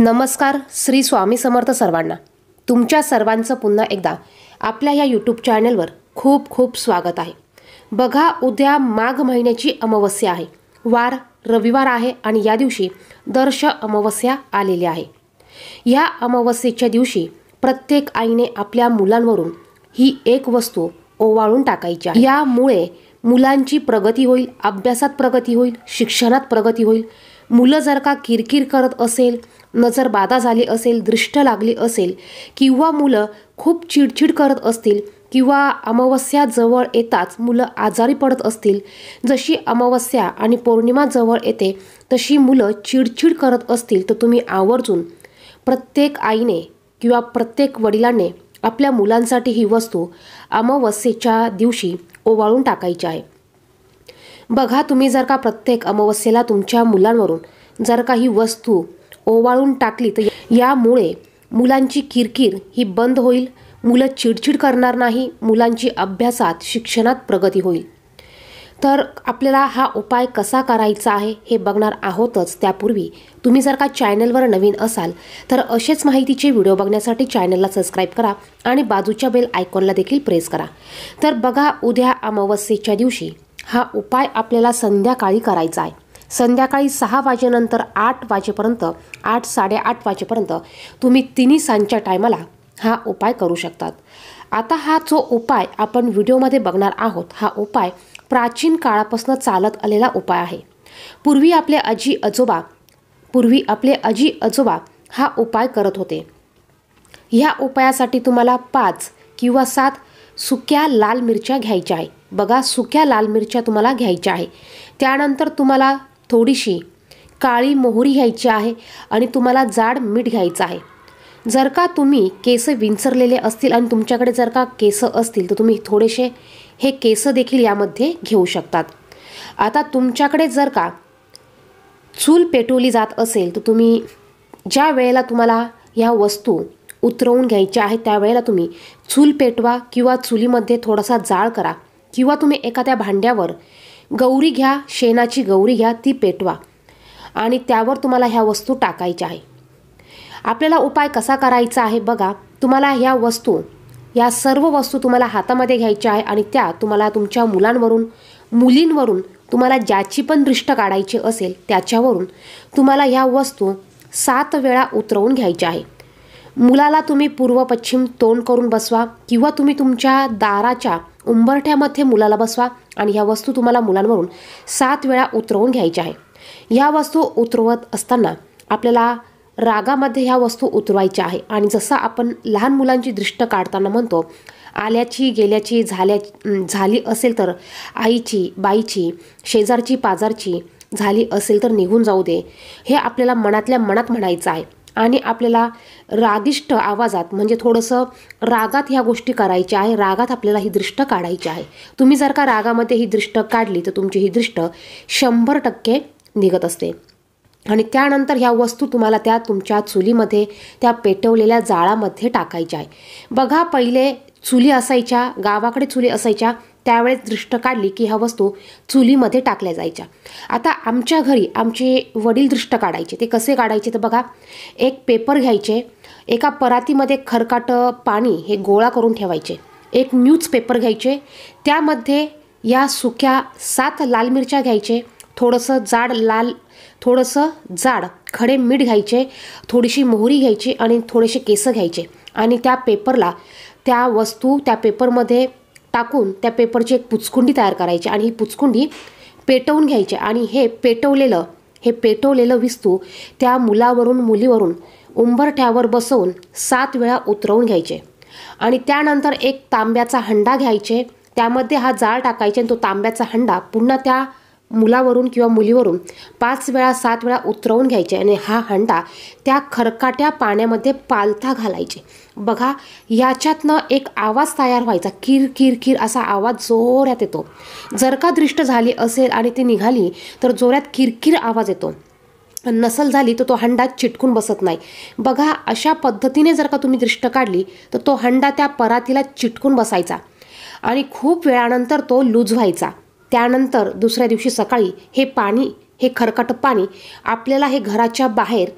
नमस्कार श्री स्वामी समर्थ सर्वांना तुमच्या सर्वांचं पुन्हा एकदा आपल्या या यूट्यूब चॅनलवर खूप खूप स्वागत आहे बघा उद्या माघ महिन्याची अमावस्या आहे वार रविवार आहे आणि या दिवशी दर्श अमावस्या आलेली आहे या अमावस्येच्या दिवशी प्रत्येक आईने आपल्या मुलांवरून ही एक वस्तू ओवाळून टाकायची यामुळे मुलांची प्रगती होईल अभ्यासात प्रगती होईल शिक्षणात प्रगती होईल मुलं जर का किरकिर करत असेल नजर बाधा झाली असेल दृष्ट लागली असेल किंवा मुलं खूप चिडचिड करत असतील किंवा अमावस्या जवळ येताच मुलं आजारी पडत असतील जशी अमावस्या आणि पौर्णिमा जवळ येते तशी मुलं चिडचिड करत असतील तर तुम्ही आवर्जून प्रत्येक आईने किंवा प्रत्येक वडिलांनी आपल्या मुलांसाठी ही वस्तू अमावस्येच्या दिवशी ओवाळून टाकायची आहे बघा तुम्ही जर का प्रत्येक अमावस्येला तुमच्या मुलांवरून जर काही वस्तू ओवाळून टाकली तर यामुळे मुलांची किरकिर ही बंद होईल मुलं चिडचिड करणार नाही मुलांची अभ्यासात शिक्षणात प्रगती होईल तर आपल्याला हा उपाय कसा करायचा आहे हे बघणार आहोतच त्यापूर्वी तुम्ही जर का चॅनलवर नवीन असाल तर असेच माहितीचे व्हिडिओ बघण्यासाठी चॅनलला सबस्क्राईब करा आणि बाजूच्या बेल आयकॉनला देखील प्रेस करा तर बघा उद्या अमावस्येच्या दिवशी हा उपाय आपल्याला संध्याकाळी करायचा आहे संध्याकाळी सहा वाजेनंतर आठ वाजेपर्यंत आठ साडेआठ वाजेपर्यंत तुम्ही तिन्ही सांच्या टायमाला हा उपाय करू शकतात आता हा जो उपाय आपण व्हिडिओमध्ये बघणार आहोत हा उपाय प्राचीन काळापासून चालत आलेला उपाय आहे पूर्वी आपले आजी आजोबा पूर्वी आपले आजी आजोबा हा उपाय करत होते ह्या उपायासाठी तुम्हाला पाच किंवा सात सुक्या लाल मिरच्या घ्यायच्या आहे बघा सुक्या लाल मिरच्या तुम्हाला घ्यायच्या आहे त्यानंतर तुम्हाला थोडीशी काळी मोहरी घ्यायची आहे आणि तुम्हाला जाड मीठ घ्यायचं आहे जर का तुम्ही केस विंचरलेले असतील आणि तुमच्याकडे जर का केस असतील तर तुम्ही थोडेसे हे केस देखील यामध्ये घेऊ शकतात आता तुमच्याकडे जर का चूल पेटवली जात असेल तर तुम्ही ज्या वेळेला तुम्हाला ह्या वस्तू उतरवून घ्यायचे आहे त्यावेळेला तुम्ही चूल पेटवा किंवा चुलीमध्ये थोडासा जाळ करा किंवा तुम्ही एखाद्या भांड्यावर गौरी घ्या शेणाची गौरी घ्या ती पेटवा आणि त्यावर तुम्हाला ह्या वस्तू टाकायच्या आहे आपल्याला उपाय कसा करायचा आहे बघा तुम्हाला ह्या वस्तू या सर्व वस्तू तुम्हाला हातामध्ये घ्यायच्या आहे आणि त्या तुम्हाला तुमच्या मुलांवरून मुलींवरून तुम्हाला ज्याची पण दृष्ट काढायची असेल त्याच्यावरून तुम्हाला ह्या वस्तू सात वेळा उतरवून घ्यायच्या आहे मुलाला तुम्ही पूर्व पश्चिम तोंड करून बसवा किंवा तुम्ही तुमच्या दाराच्या उंबरठ्यामध्ये मुलाला बसवा आणि ह्या वस्तू तुम्हाला मुलांवरून सात वेळा उतरवून घ्यायच्या आहे ह्या वस्तू उतरवत असताना आपल्याला रागामध्ये ह्या वस्तू उतरवायच्या आहे आणि जसं आपण लहान मुलांची दृष्ट काढताना म्हणतो आल्याची गेल्याची झाल्या झाली असेल तर आईची बाईची शेजारची पाजारची झाली असेल तर निघून जाऊ दे हे आपल्याला मनातल्या मनात म्हणायचं आहे आणि आपल्याला रागिष्ट आवाजात म्हणजे थोडंसं रागात ह्या गोष्टी करायच्या आहे रागात आपल्याला ही दृष्ट काढायची आहे तुम्ही जर का रागामध्ये ही दृष्ट काढली तर तुमची ही दृष्ट शंभर टक्के निघत असते आणि त्यानंतर ह्या वस्तू तुम्हाला त्या तुमच्या चुलीमध्ये त्या पेटवलेल्या जाळामध्ये टाकायच्या आहे बघा पहिले चुली असायच्या गावाकडे चुली असायच्या त्यावेळेस दृष्ट काढली की ह्या वस्तू चुलीमध्ये टाकल्या जायच्या आता आमच्या घरी आमचे वडील दृष्ट काढायचे ते कसे काढायचे तर बघा एक पेपर घ्यायचे एका परातीमध्ये खरकाट पाणी हे गोळा करून ठेवायचे एक न्यूज पेपर घ्यायचे त्यामध्ये या सुक्या सात लाल मिरच्या घ्यायचे थोडंसं जाड लाल थोडंसं जाड खडे मीठ घ्यायचे थोडीशी मोहरी घ्यायची आणि थोडेसे केसं घ्यायचे आणि त्या पेपरला त्या वस्तू त्या पेपरमध्ये टाकून त्या पेपरची एक पुचकुंडी तयार करायची आणि ही पुचकुंडी पेटवून घ्यायची आणि हे पेटवलेलं हे पेटवलेलं विस्तू त्या मुलावरून मुलीवरून उंबरठ्यावर बसवून सात वेळा उतरवून घ्यायचे आणि त्यानंतर एक तांब्याचा हंडा घ्यायचे त्यामध्ये हा जाळ टाकायचे आणि तो तांब्याचा हंडा पुन्हा त्या मुलावरून किंवा मुलीवरून पाच वेळा सात वेळा उतरवून घ्यायचे आणि हा हंडा त्या खरकाट्या पाण्यामध्ये पालथा घालायचे बघा याच्यातनं एक आवाज तयार व्हायचा किर किर किर असा आवाज जोरात येतो जर का दृष्ट झाली असेल आणि ती निघाली तर जोरात किरकिर आवाज येतो नसल झाली तर तो, तो हंडा चिटकून बसत नाही बघा अशा पद्धतीने जर का तुम्ही दृष्ट काढली तर तो, तो हंडा त्या परातीला चिटकून बसायचा आणि खूप वेळानंतर तो लूज व्हायचा त्यानंतर दुसऱ्या दिवशी सकाळी हे पाणी हे खरकट पाणी आपल्याला हे घराच्या बाहेर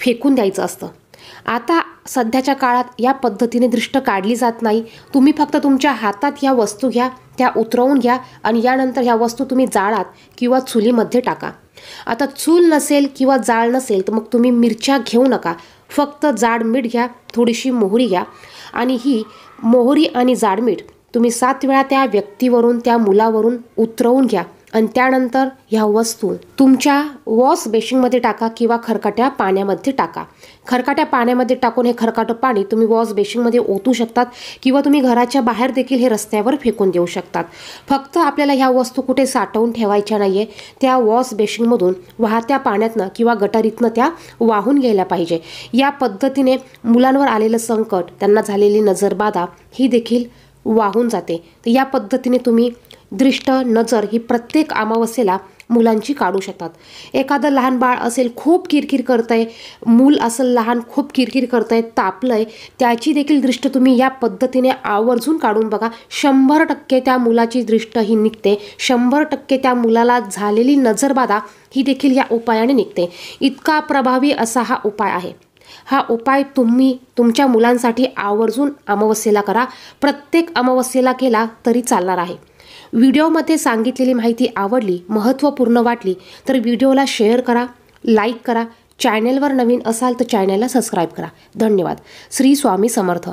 फेकून द्यायचं असतं आता सध्याच्या काळात या पद्धतीने दृष्ट काढली जात नाही तुम्ही फक्त तुमच्या हातात ह्या वस्तू घ्या त्या उतरवून घ्या आणि यानंतर ह्या वस्तू तुम्ही जाळात किंवा चुलीमध्ये टाका आता चूल नसेल किंवा जाळ नसेल तर मग तुम्ही मिरच्या घेऊ नका फक्त जाड मीठ घ्या थोडीशी मोहरी घ्या आणि ही मोहरी आणि जाड मीठ तुम्ही सात वेळा त्या व्यक्तीवरून त्या मुलावरून उतरवून घ्या आणि त्यानंतर ह्या वस्तू तुमच्या वॉश बेसिनमध्ये टाका किंवा खरकाट्या पाण्यामध्ये टाका खरकाट्या पाण्यामध्ये टाकून हे खरकाटं पाणी तुम्ही वॉश बेसिनमध्ये ओतू शकतात किंवा तुम्ही घराच्या बाहेर देखील हे रस्त्यावर फेकून देऊ शकतात फक्त आपल्याला ह्या वस्तू कुठे साठवून ठेवायच्या नाही आहे त्या वॉश बेसिनमधून वाहत्या पाण्यातनं किंवा गटारीतनं त्या वाहून घ्यायला पाहिजे या पद्धतीने मुलांवर आलेलं संकट त्यांना झालेली नजरबाधा ही देखील वाहून जाते तर या पद्धतीने तुम्ही दृष्ट नजर ही प्रत्येक अमावस्येला मुलांची काढू शकतात एखादं लहान बाळ असेल खूप किरकिर करत आहे मूल असेल लहान खूप किरकिर करत आहे तापलं आहे त्याची देखील दृष्ट तुम्ही या पद्धतीने आवर्जून काढून बघा शंभर टक्के त्या मुलाची दृष्ट ही निघते शंभर टक्के त्या मुलाला झालेली नजरबाधा ही देखील या उपायाने निघते इतका प्रभावी असा हा उपाय आहे हा उपाय तुम्ही तुमच्या मुलांसाठी आवर्जून अमावस्येला करा प्रत्येक अमावस्येला केला तरी चालणार आहे व्हिडिओमध्ये सांगितलेली माहिती आवडली महत्त्वपूर्ण वाटली तर व्हिडिओला शेअर करा लाईक करा चॅनेलवर नवीन असाल तर चॅनेलला सबस्क्राईब करा धन्यवाद श्री स्वामी समर्थ